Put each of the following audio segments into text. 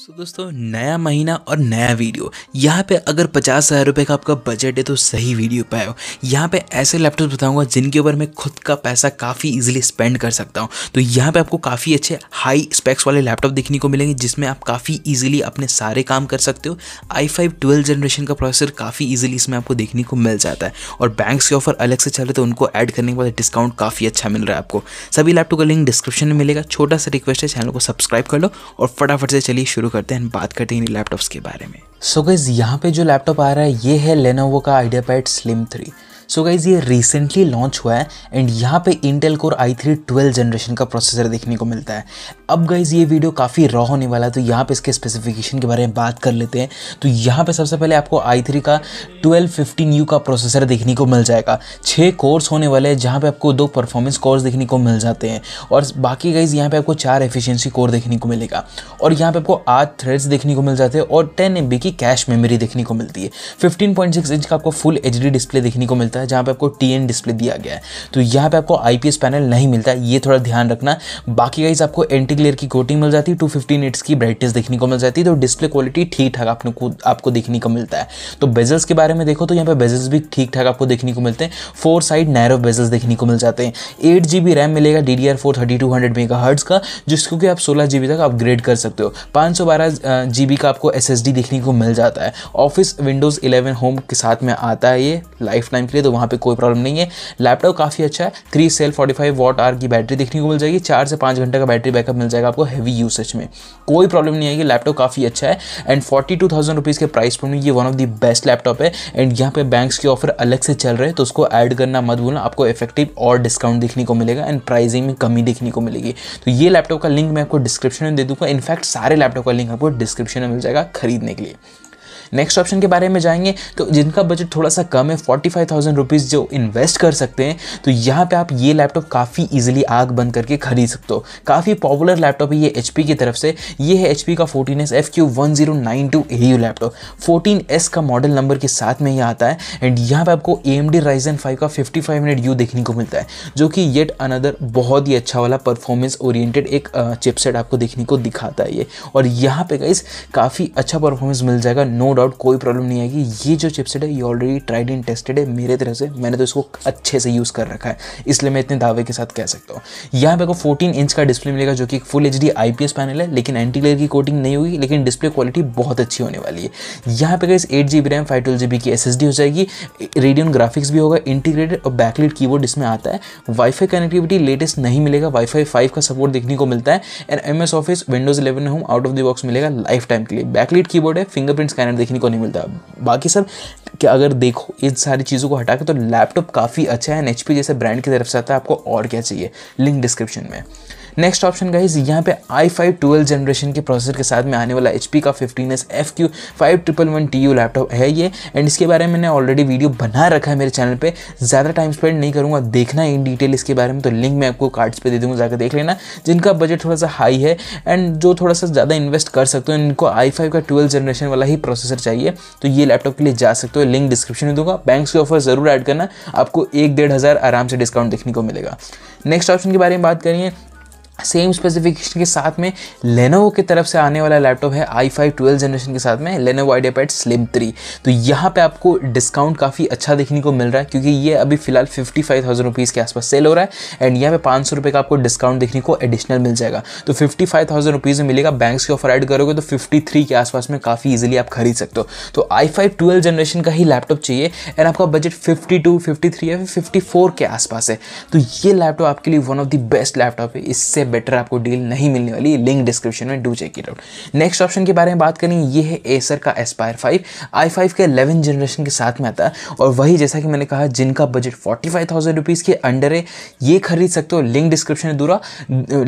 सो so, दोस्तों नया महीना और नया वीडियो यहाँ पे अगर पचास हज़ार रुपये का आपका बजट है तो सही वीडियो पाए हो यहाँ पे ऐसे लैपटॉप बताऊंगा जिनके ऊपर मैं खुद का पैसा काफ़ी इजीली स्पेंड कर सकता हूँ तो यहाँ पे आपको काफ़ी अच्छे हाई स्पेक्स वाले लैपटॉप देखने को मिलेंगे जिसमें आप काफ़ी ईजिली अपने सारे काम कर सकते हो आई फाइव ट्वेल्व जनरेशन का प्रोसेसर काफ़ी ईजिली इसमें आपको देखने को मिल जाता है और बैंक के ऑफर अलग से चल रहे थे तो उनको ऐड करने के बाद डिस्काउंट काफ़ी अच्छा मिल रहा है आपको सभी लैपटॉप का लिंक डिस्क्रिप्शन में मिलेगा छोटा सा रिक्वेस्ट है चैनल को सब्सक्राइब कर लो और फटाफट से चलिए शुरू शुरू करते हैं बात करते हैं लैपटॉप्स के बारे में सो गाइज़ यहाँ पे जो लैपटॉप आ रहा है ये है लेनोवो का IdeaPad slim three so guys ये रिसेंटली लॉन्च हुआ है एंड यहाँ पे Intel core I three twelve generation का प्रोसेसर देखने को मिलता है अब गाइज़ ये वीडियो काफ़ी रॉ होने वाला है तो यहाँ पे इसके स्पेसिफिकेशन के बारे में बात कर लेते हैं तो यहाँ पे सबसे पहले आपको आई थ्री का ट्वेल्व फिफ्टीन यू का प्रोसेसर देखने को मिल जाएगा छः कोर्स होने वाले हैं जहाँ पर आपको दो परफॉर्मेंस कोर्स देखने को मिल जाते हैं और बाकी गाइज़ यहाँ पर आपको चार एफिशियंसी कोर देखने को मिलेगा और यहाँ पर आपको आठ थ्रेड्स देखने को मिल जाते हैं और टेन एम की की कैश मेमोरी देखने को मिलती है फिफ्टीन इंच का आपको फुल एच डिस्प्ले देखने को मिलता है जहाँ पर आपको टी डिस्प्ले दिया गया है तो यहाँ पर आपको आई पैनल नहीं मिलता ये थोड़ा ध्यान रखना बाकी गाइज आपको एंटी ग्लेयर की कोटिंग मिल जाती है टू फिफ्टी की ब्राइटनेस देखने को मिल जाती है तो डिस्प्ले क्वालिटी ठीक ठाक आपको आपको देखने को मिलता है तो बेजल्स के बारे में देखो तो यहाँ पे बेजल्स भी ठीक ठाक आपको देखने को मिलते हैं फोर साइड नैरो बेजल्स देखने को मिल जाते हैं एट जी रैम मिलेगा D D R four thirty two hundred megahertz का जिसको कि आप सोलह जी तक अपग्रेड कर सकते हो पाँच सौ बारह जी का आपको एस एस डी देखने को मिल जाता है ऑफिस विंडोज़ 11 होम के साथ में आता है ये लाइफ टाइम के लिए तो वहाँ पे कोई प्रॉब्लम नहीं है लैपटॉप काफ़ी अच्छा है थ्री सेल 45 वॉट आर की बैटरी देखने को मिल जाएगी चार से पाँच घंटे का बैटरी बैकअप मिल जाएगा आपको हैवी यूसेज में कोई प्रॉब्लम नहीं आएगी लैपटॉप काफ़ी अच्छा है and forty two thousand rupees के प्राइस पर ये one of the best laptop है एंड यहाँ पे बैंक्स के ऑफर अलग से चल रहे हैं तो उसको ऐड करना मत भूलना आपको इफेक्टिव और डिस्काउंट देखने को मिलेगा एंड प्राइसिंग में कमी देखने को मिलेगी तो ये लैपटॉप का लिंक मैं आपको डिस्क्रिप्शन में दे दूँगा इनफैक्ट सारे लैपटॉप का लिंक आपको डिस्क्रिप्शन में मिल जाएगा खरीदने के लिए नेक्स्ट ऑप्शन के बारे में जाएंगे तो जिनका बजट थोड़ा सा कम है फोर्टी फाइव थाउजेंड रुपीज़ जो इन्वेस्ट कर सकते हैं तो यहाँ पे आप ये लैपटॉप काफ़ी ईजिली आग बंद करके खरीद सकते हो काफ़ी पॉपुलर लैपटॉप है ये एच की तरफ से ये है एच का fourteen S F Q one zero nine two A U laptop fourteen S का मॉडल नंबर के साथ में ये आता है एंड यहाँ पर आपको A M D Ryzen five का फिफ्टी फाइव मिनट यू देखने को मिलता है जो कि येट अनदर बहुत ही अच्छा वाला परफॉर्मेंस ओरिएंटेड एक चिपसेट आपको देखने को दिखाता है ये और यहाँ पे गाइस काफ़ी अच्छा परफॉर्मेंस मिल जाएगा नो डाउट कोई प्रॉब्लम नहीं आएगी ये जो चिपसेट है ये ऑलरेडी ट्राइड एंड टेस्टेड है मेरे तरह से मैंने तो इसको अच्छे से यूज़ कर रखा है इसलिए मैं इतने दावे के साथ कह सकता हूँ यहाँ पे आपको फोर्टीन इंच का डिस्प्ले मिलेगा जो कि एक फुल एच डी पैनल है लेकिन एंटी ग्लेयर की कोटिंग नहीं होगी लेकिन डिस्प्ले क्वालिटी बहुत अच्छी होने वाली है यहाँ पे इस eight G RAM five twelve की एस हो जाएगी रेडियन ग्राफिक्स भी होगा इंटीग्रेटेड और बैकलेट कीबोर्ड इसमें आता है वाईफाई कनेक्टिविटी लेटेस्ट नहीं मिलेगा वाईफाई फाइव का सपोर्ट देखने को मिलता है and M Office Windows eleven home out of the box मिलेगा लाइफ टाइम के लिए बैकलेट की है फिंगरप्रिंट स्कैनर देखिए देखने को नहीं मिलता बाकी सर कि अगर देखो इन सारी चीज़ों को हटा के तो लैपटॉप काफ़ी अच्छा है एन जैसे ब्रांड की तरफ से आता है आपको और क्या चाहिए लिंक डिस्क्रिप्शन में नेक्स्ट ऑप्शन का यहाँ पे आई फाइव ट्वेल्व जनरेशन के प्रोसेसर के साथ में आने वाला एच का fifteen S F Q five triple one T U laptop है ये एंड इसके बारे में मैंने ऑलरेडी वीडियो बना रखा है मेरे चैनल पर ज़्यादा टाइम स्पेंड नहीं करूँगा देखना इन डिटेल इसके बारे में तो लिंक मैं आपको कार्ड्स पे दे दूँगा जाकर देख लेना जिनका बजट थोड़ा सा हाई है एंड जो थोड़ा सा ज़्यादा इन्वेस्ट कर सकते हो इनको आई फाइव का ट्वेल्व जनरेशन वाला ही प्रोसेसर चाहिए तो ये लैपटॉप के लिए जा सकते हो लिंक डिस्क्रिप्शन में दूंगा बैंक के ऑफर ज़रूर ऐड करना आपको एक डेढ़ हज़ार आराम से डिस्काउंट देखने को मिलेगा नेक्स्ट ऑप्शन के बारे में बात करिए सेम स्पेसिफिकेशन के साथ में लेनोवो की तरफ से आने वाला लैपटॉप है आई फाइव ट्वेल्व जनरेशन के साथ में Lenovo IdeaPad slim three तो यहाँ पे आपको डिस्काउंट काफ़ी अच्छा देखने को मिल रहा है क्योंकि ये अभी फिलहाल फिफ्टी फाइव थाउजेंड रुपीज़ के आसपास सेल हो रहा है एंड यहाँ पे पाँच सौ रुपये का आपको डिस्काउंट देखने को एडिशनल मिल जाएगा तो फिफ्टी फाइव थाउजेंड रुपीज़ में मिलेगा बैंक के ऑफर एड करोगे तो फिफ्टी थ्री के आसपास में काफ़ी ईजिली आप खरीद सकते हो तो आई फाइव ट्वेल्व जनरेशन का ही लैपटॉप चाहिए एंड आपका budget fifty two fifty three या फिफ्टी फोर के आसपास है तो ये लैपटॉप आपके लिए one of the best laptop है इससे बेटर आपको डील नहीं मिलने वाली लिंक डिस्क्रिप्शन में do check it out next option के बारे में बात करें ये है एसर का एस्पायर फाइव आई फाइव के अलेवन जनरेशन के साथ में आता है और वही जैसा कि मैंने कहा जिनका budget forty five thousand rupees के अंडर है ये खरीद सकते हो लिंक डिस्क्रिप्शन में दूरा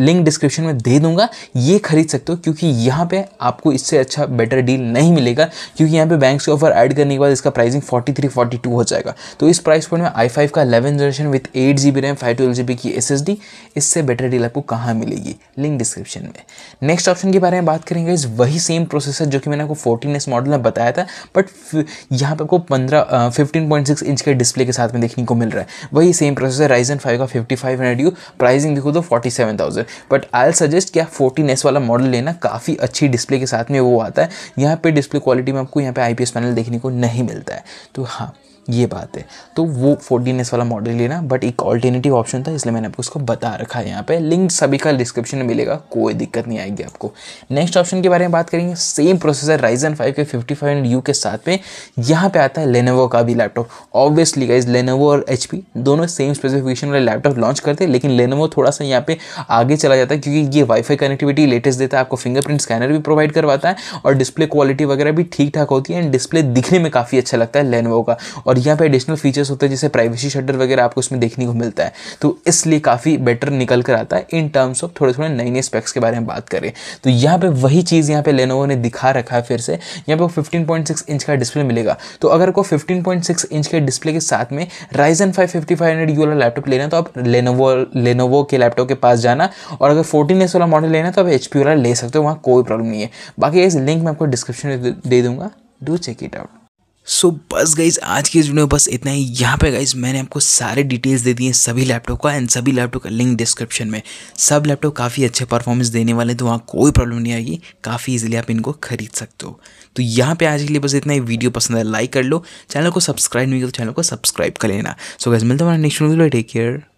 लिंक डिस्क्रिप्शन में दे दूंगा ये खरीद सकते हो क्योंकि यहाँ पर आपको इससे अच्छा बेटर डील नहीं मिलेगा क्योंकि यहाँ पर बैंक से ऑफर एड करने के बाद इसका pricing forty three forty two हो जाएगा तो इस प्राइस पॉइंट में आई फाइव का eleven generation with eight G B RAM five twelve G B की एस एस डी इससे बेटर डील आपको कहाँ यहाँ मिलेगी लिंक डिस्क्रिप्शन में नेक्स्ट ऑप्शन के बारे में बात करेंगे इस वही सेम प्रोसेसर जो कि मैंने आपको फोर्टीन एस मॉडल में बताया था बट यहाँ पर आपको पंद्रह फिफ्टीन पॉइंट सिक्स इंच के डिस्प्ले के साथ में देखने को मिल रहा है वही सेम प्रोसेसर राइजन फाइव का fifty five hundred U pricing देखो तो forty seven thousand but I'll suggest कि आप फोर्टीन एस वाला मॉडल लेना काफ़ी अच्छी डिस्प्ले के साथ में वो आता है यहाँ पर डिस्प्ले क्वालिटी में आपको यहाँ पर आई पी एस पैनल देखने को नहीं मिलता है तो हाँ ये बात है तो वो फोर्टीन एस वाला मॉडल लेना बट एक ऑल्टरनेटिव ऑप्शन था इसलिए मैंने आपको उसको बता रखा है यहाँ पे लिंक सभी का डिस्क्रिप्शन में मिलेगा कोई दिक्कत नहीं आएगी आपको नेक्स्ट ऑप्शन के बारे में बात करेंगे सेम प्रोसेसर राइजन फाइव के फिफ्टी फाइव यू के साथ में यहाँ पे आता है लेनोवो का भी लैपटॉप ऑब्वियसली गाइज लेनोवो और एच दोनों सेम स्पेसिफिकेशन वाले लैपटॉप लॉन्च करते हैं लेकिन लेनोवो थोड़ा सा यहाँ पे आगे चला जाता है क्योंकि ये वाईफाई कनेक्टिविटी लेटेस्ट देता है आपको फिंगरप्रिंट स्कैनर भी प्रोवाइड करवाता है और डिस्प्ले क्वालिटी वगैरह भी ठीक ठाक होती है एंड डिस्प्ले दिखने में काफ़ी अच्छा लगता है लेनोवो का और और यहाँ पे एडिशनल फीचर्स होते हैं जैसे प्राइवेसी शटर वगैरह आपको इसमें देखने को मिलता है तो इसलिए काफ़ी बेटर निकल कर आता है इन टर्म्स ऑफ थोड़े थोड़े नए नए स्पेक्स के बारे में बात करें तो यहाँ पर वही चीज़ यहाँ पे लेनोवो ने दिखा रखा है फिर से यहाँ पर फिफ्टीन इंच का डिस्प्ले मिलेगा तो अगर को फिफ्टीन इंच के डिस्प्ले के साथ में Ryzen five fifty five hundred वाला लैपटॉप लेना है तो आप लेनोवो लेनोवो के लैपटॉप के पास जाना और अगर फोर्टीन एस वाला मॉडल लेना है तो आप एच वाला ले सकते हो वहाँ कोई प्रॉब्लम नहीं है बाकी इस लिंक मैं आपको डिस्क्रिप्शन में दे दूँगा do check it out so so, बस गाइज आज की इस वीडियो में बस इतना ही यहाँ पे गाइज मैंने आपको सारे डिटेल्स दे दिए हैं सभी लैपटॉप का एंड सभी लैपटॉप का लिंक डिस्क्रिप्शन में सब लैपटॉप काफ़ी अच्छे परफॉर्मेंस देने वाले तो वहाँ कोई प्रॉब्लम नहीं आएगी काफ़ी इजीली आप इनको खरीद सकते हो तो यहाँ पे आज के लिए बस इतना ही वीडियो पसंद है लाइक कर लो चैनल को सब्सक्राइब नहीं किया तो चैनल को सब्सक्राइब कर लेना सो गाइज मिलते हमारे नेक्स्ट वीडियो टेक केयर